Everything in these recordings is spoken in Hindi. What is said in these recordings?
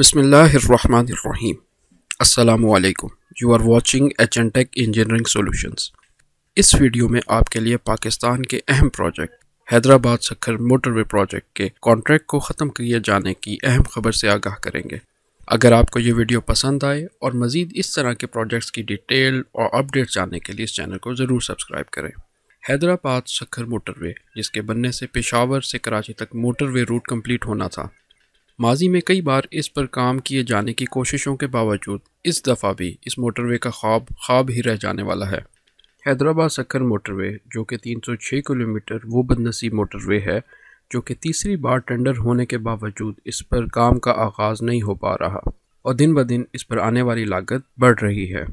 Bismillahirrahmanirrahim. You are watching are watching Agentech engineering Solutions. इस वीडियो में आपके लिए पाकिस्तान के अहम project Hyderabad Sukkur motorway project के कॉन्ट्रैक्ट को ख़त्म किए जाने की अहम खबर से आगाह करेंगे अगर आपको ये वीडियो पसंद आए और मज़ीद इस तरह के प्रोजेक्ट्स की डिटेल और अपडेट जानने के लिए इस चैनल को ज़रूर सब्सक्राइब करें हैदराबाद सखर मोटरवे जिसके बनने से पेशावर से कराची तक मोटरवे रूट कंप्लीट होना था माजी में कई बार इस पर काम किए जाने की कोशिशों के बावजूद इस दफ़ा भी इस मोटरवे का ख्वाब ख्वाब ही रह जाने वाला है हैदराबाद सक्कर मोटरवे जो कि 306 किलोमीटर वो बदनसीब मोटरवे है जो कि तीसरी बार टेंडर होने के बावजूद इस पर काम का आगाज़ नहीं हो पा रहा और दिन ब दिन इस पर आने वाली लागत बढ़ रही है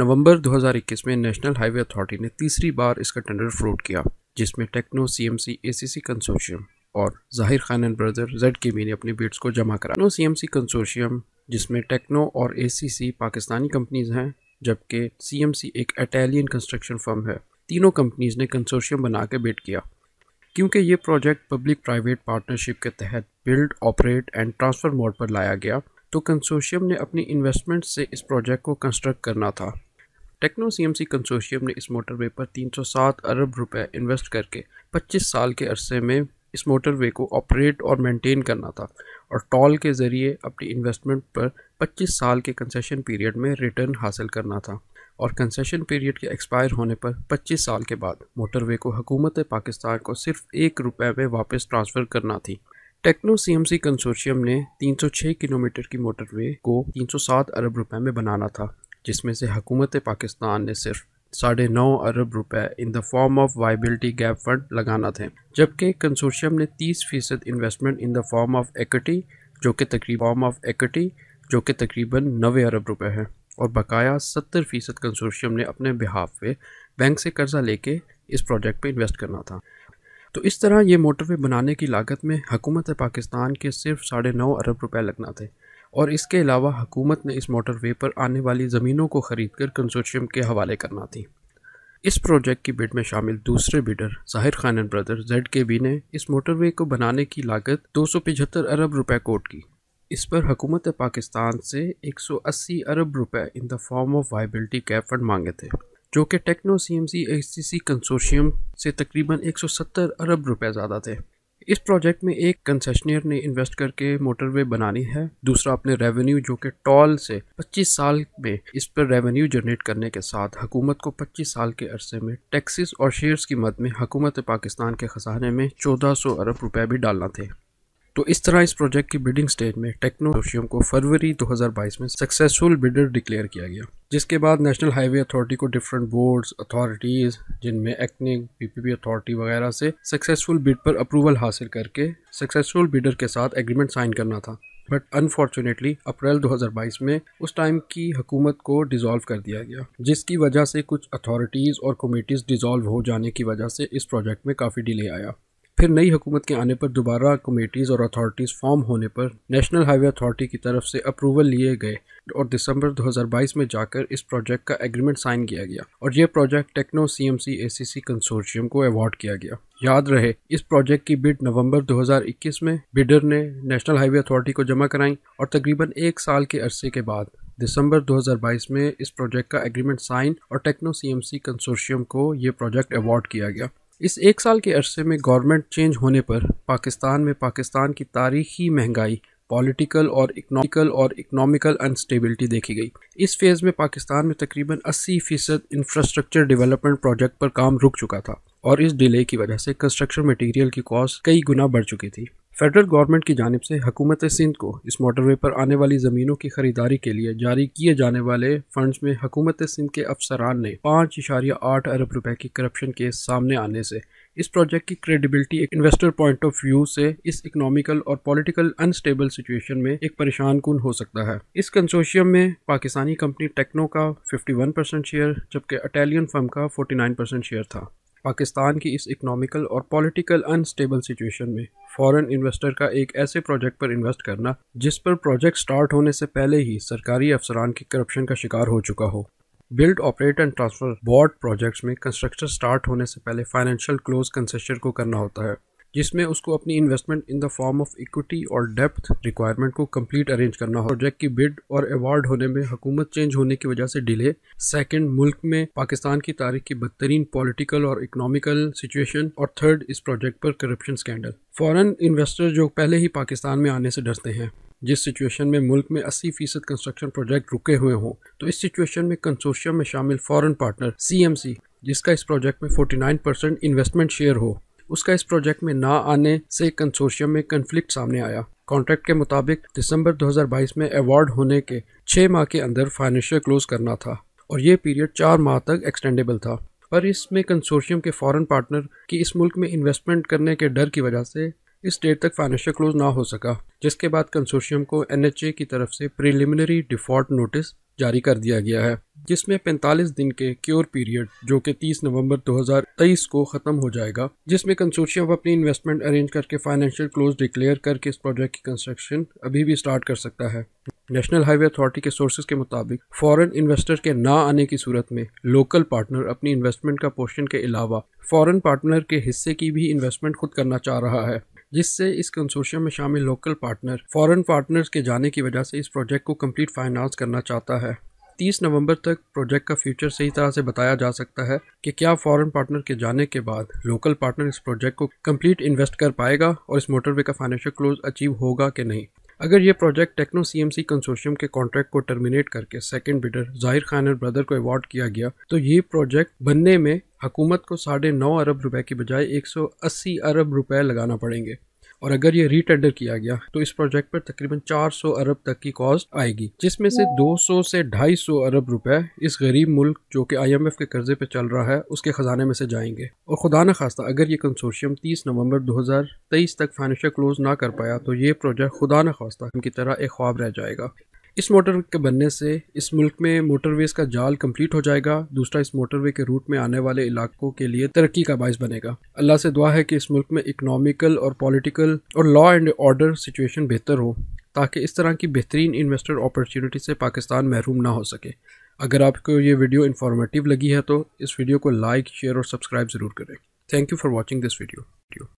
नवंबर 2021 में नेशनल हाईवे अथॉरिटी ने तीसरी बार इसका टेंडर फ्लोट किया जिसमें टेक्नो सीएमसी एसीसी कंसोशियम और Zahir Khan and brother Z K B ने अपने बेट्स को जमा करा Techno C M C consortium जिसमें टेक्नो और A C C Pakistani companies हैं जबकि सी एम सी एक अटैलियन कंस्ट्रक्शन फर्म है तीनों कंपनीज ने कंसोशियम बना के बेट किया क्योंकि ये प्रोजेक्ट पब्लिक प्राइवेट पार्टनरशिप के तहत build operate and transfer mode पर लाया गया तो कंसोशियम ने अपनी इन्वेस्टमेंट से इस प्रोजेक्ट को कंस्ट्रक्ट करना था टेक्नो सीएमसी कंसोशियम ने इस मोटरवे पर 307 अरब रुपए इन्वेस्ट करके 25 साल के अरसे में इस मोटरवे को ऑपरेट और मेंटेन करना था और टॉल के ज़रिए अपनी इन्वेस्टमेंट पर 25 साल के कंसेशन पीरियड में रिटर्न हासिल करना था और कंसेशन पीरियड के एक्सपायर होने पर 25 साल के बाद मोटरवे को हुकूमत पाकिस्तान को सिर्फ एक रुपये में वापस ट्रांसफ़र करना थी टेक्नो सीएमसी कंसोर्शियम ने 306 किलोमीटर की मोटरवे को 307 अरब रुपए में बनाना था जिसमें से हुकूमत पाकिस्तान ने सिर्फ साढ़े नौ अरब रुपए in the form of viability gap fund लगाना थे जबकि कंसोशियम ने 30 फीसद investment in the form of equity जो कि तकरीब फॉर्म ऑफ एक्टी जो कि तकरीबन नवे अरब रुपए है और बकाया सत्तर फीसद कंसोशियम ने अपने बिहाफ पे बैंक से कर्जा लेके इस प्रोजेक्ट पे इन्वेस्ट करना था तो इस तरह ये मोटरवे बनाने की लागत में हुकूमत पाकिस्तान के सिर्फ साढ़े नौ अरब रुपए लगना थे और इसके अलावा हकूमत ने इस मोटरवे पर आने वाली ज़मीनों को ख़रीद कर कंसोशियम के हवाले करना थी इस प्रोजेक्ट की बिड में शामिल दूसरे bidder Zahir Khan and brother Z K B ने इस मोटरवे को बनाने की लागत दो अरब रुपए कोट की इस पर हकूमत पाकिस्तान से 180 अरब रुपए in the form of viability gap fund मांगे थे जो कि Techno C M C S C consortium से तकरीबन 170 अरब रुपए ज़्यादा थे इस प्रोजेक्ट में एक कंसेशनियर ने इन्वेस्ट करके मोटरवे बनानी है दूसरा अपने रेवेन्यू जो कि टॉल से 25 साल में इस पर रेवेन्यू जनरेट करने के साथ हुकूमत को 25 साल के अरसे में टैक्सेस और शेयर्स की मद में हुकूमत पाकिस्तान के खजाने में 1400 अरब रुपए भी डालना थे तो इस तरह इस प्रोजेक्ट की बिडिंग स्टेज में टेक्नोशियम को फरवरी 2022 में सक्सेसफुल बिडर डिक्लेयर किया गया जिसके बाद नेशनल हाईवे अथॉरिटी को डिफरेंट बोर्ड्स अथॉरिटीज़ जिनमें एक्निक पीपीपी अथॉरिटी वगैरह से सक्सेसफुल बिड पर अप्रूवल हासिल करके सक्सेसफुल बिडर के साथ एग्रीमेंट साइन करना था बट अनफॉर्चुनेटली अप्रैल 2022 में उस टाइम की हुकूमत को डिसॉल्व कर दिया गया जिसकी वजह से कुछ अथॉरिटीज़ और कमेटीज़ डिसॉल्व हो जाने की वजह से इस प्रोजेक्ट में काफ़ी डिले आया फिर नई हुकूमत के आने पर दोबारा कमेटीज़ और अथॉरिटीज़ फॉर्म होने पर नेशनल हाईवे अथॉरिटी की तरफ से अप्रूवल लिए गए और दिसंबर 2022 में जाकर इस प्रोजेक्ट का एग्रीमेंट साइन किया गया और ये project Techno CMC ACC consortium को अवार्ड किया गया याद रहे इस प्रोजेक्ट की बिड नवंबर 2021 में बिडर ने नेशनल हाईवे अथॉरिटी को जमा कराई और तकरीबन एक साल के अरसे के बाद दिसंबर 2022 में इस प्रोजेक्ट का एग्रीमेंट साइन और टेक्नो सीएमसी कंसोर्शियम को ये प्रोजेक्ट अवार्ड किया गया इस एक साल के अरसे में गवर्नमेंट चेंज होने पर पाकिस्तान में पाकिस्तान की तारीखी महंगाई पॉलिटिकल और इकनॉमिकल और इकनॉमिकल अनस्टेबिलिटी देखी गई इस फेज़ में पाकिस्तान में तकरीबन 80 फीसद इंफ्रास्ट्रक्चर डेवलपमेंट प्रोजेक्ट पर काम रुक चुका था और इस डिले की वजह से कंस्ट्रक्शन मटेरियल की कॉस्ट कई गुना बढ़ चुकी थी फेडरल गवर्नमेंट की जानब से हकूमत सिंध को इस मोटरवे पर आने वाली ज़मीनों की खरीदारी के लिए जारी किए जाने वाले फंड्स में हकूमत सिंध के अफसरान ने पाँच इशारिया आठ अरब रुपए की करप्शन के सामने आने से इस प्रोजेक्ट की क्रेडिबिलिटी एक इन्वेस्टर पॉइंट ऑफ व्यू से इस इकोनॉमिकल और पॉलिटिकल अनस्टेबल सिचुएशन में एक परेशान कुन हो सकता है इस कंसोशियम में पाकिस्तानी कंपनी टेक्नो का 51 परसेंट शेयर जबकि अटालियन फर्म का 49 परसेंट शेयर था पाकिस्तान की इस इकोनॉमिकल और पॉलिटिकल अनस्टेबल सिचुएशन में फॉरेन इन्वेस्टर का एक ऐसे प्रोजेक्ट पर इन्वेस्ट करना जिस पर प्रोजेक्ट स्टार्ट होने से पहले ही सरकारी अफसरान की करप्शन का शिकार हो चुका हो build operate and transfer board projects में कंस्ट्रक्शन स्टार्ट होने से पहले फाइनेंशियल क्लोज कंसेशन को करना होता है जिसमें उसको अपनी investment in the form of equity और डेप्थ रिक्वायरमेंट को कंप्लीट अरेंज करना हो प्रोजेक्ट की बिड और अवार्ड होने में हुकूमत चेंज होने की वजह से डिले सेकंड मुल्क में पाकिस्तान की तारीख की बदतरीन पॉलिटिकल और इकोनॉमिकल सिचुएशन और थर्ड इस प्रोजेक्ट पर करप्शन स्कैंडल फॉरन इन्वेस्टर जो पहले ही पाकिस्तान में आने से डरते हैं जिस सिचुएशन में मुल्क में 80 फीसद कंस्ट्रक्शन प्रोजेक्ट रुके हुए हों तो इस सिचुएशन में कंसोशियम में शामिल फॉरेन पार्टनर सीएमसी जिसका इस प्रोजेक्ट में 49 परसेंट इन्वेस्टमेंट शेयर हो उसका इस प्रोजेक्ट में ना आने से कंसोर्शियम में कन्फ्लिक्ट सामने आया कॉन्ट्रैक्ट के मुताबिक दिसंबर 2022 में अवार्ड होने के छः माह के अंदर फाइनेंशियल क्लोज करना था और ये पीरियड चार माह तक एक्सटेंडेबल था पर इसमें कंसोर्शियम के फॉरेन पार्टनर की इस मुल्क में इन्वेस्टमेंट करने के डर की वजह से इस डेट तक फाइनेंशियल क्लोज ना हो सका जिसके बाद कंसोर्शियम को एनएचए की तरफ से प्रिलिमिनरी डिफॉल्ट नोटिस जारी कर दिया गया है जिसमें 45 दिन के क्योर पीरियड जो कि 30 नवंबर 2023 को ख़त्म हो जाएगा जिसमें कंसोशियम अपनी इन्वेस्टमेंट अरेंज करके फाइनेंशियल क्लोज डिक्लेयर करके इस प्रोजेक्ट की कंस्ट्रक्शन अभी भी स्टार्ट कर सकता है नेशनल हाईवे अथॉरिटी के सोर्सेज के मुताबिक फॉरेन इन्वेस्टर के ना आने की सूरत में लोकल पार्टनर अपनी इन्वेस्टमेंट का पोर्शन के अलावा फॉरन पार्टनर के हिस्से की भी इन्वेस्टमेंट खुद करना चाह रहा है जिससे इस कंसोशियम में शामिल लोकल पार्टनर फॉरेन पार्टनर्स के जाने की वजह से इस प्रोजेक्ट को कंप्लीट फाइनेंस करना चाहता है 30 नवंबर तक प्रोजेक्ट का फ्यूचर सही तरह से बताया जा सकता है कि क्या फॉरेन पार्टनर के जाने के बाद लोकल पार्टनर इस प्रोजेक्ट को कंप्लीट इन्वेस्ट कर पाएगा और इस मोटरवे का फाइनेंशियल क्लोज अचीव होगा कि नहीं अगर ये प्रोजेक्ट टेक्नो सीएमसी कंसोशियम के कॉन्ट्रैक्ट को टर्मिनेट करके सेकंड बिडर जाहिर खान और ब्रदर को अवार्ड किया गया तो ये प्रोजेक्ट बनने में हुकूमत को साढ़े नौ अरब रुपए की बजाय 180 अरब रुपए लगाना पड़ेंगे और अगर ये रीटेंडर किया गया तो इस प्रोजेक्ट पर तकरीबन 400 अरब तक की कॉस्ट आएगी जिसमें से 200 से 250 अरब रुपए इस गरीब मुल्क जो कि आईएमएफ के कर्जे पे चल रहा है उसके खजाने में से जाएंगे और खुदा न खास्ता अगर ये कंसोर्शियम 30 नवंबर 2023 तक फाइनेंशियल क्लोज ना कर पाया तो ये प्रोजेक्ट खुदा न खास्ता उनकी तरह एक ख्वाब रह जाएगा इस मोटरवे के बनने से इस मुल्क में मोटरवेज का जाल कंप्लीट हो जाएगा दूसरा इस मोटरवे के रूट में आने वाले इलाकों के लिए तरक्की का बायस बनेगा अल्लाह से दुआ है कि इस मुल्क में इकनॉमिकल और पॉलिटिकल और लॉ एंड ऑर्डर सिचुएशन बेहतर हो ताकि इस तरह की बेहतरीन इन्वेस्टर अपॉर्चुनिटी से पाकिस्तान महरूम ना हो सके अगर आपको ये वीडियो इन्फॉर्मेटिव लगी है तो इस वीडियो को लाइक शेयर और सब्सक्राइब ज़रूर करें thank you for watching this video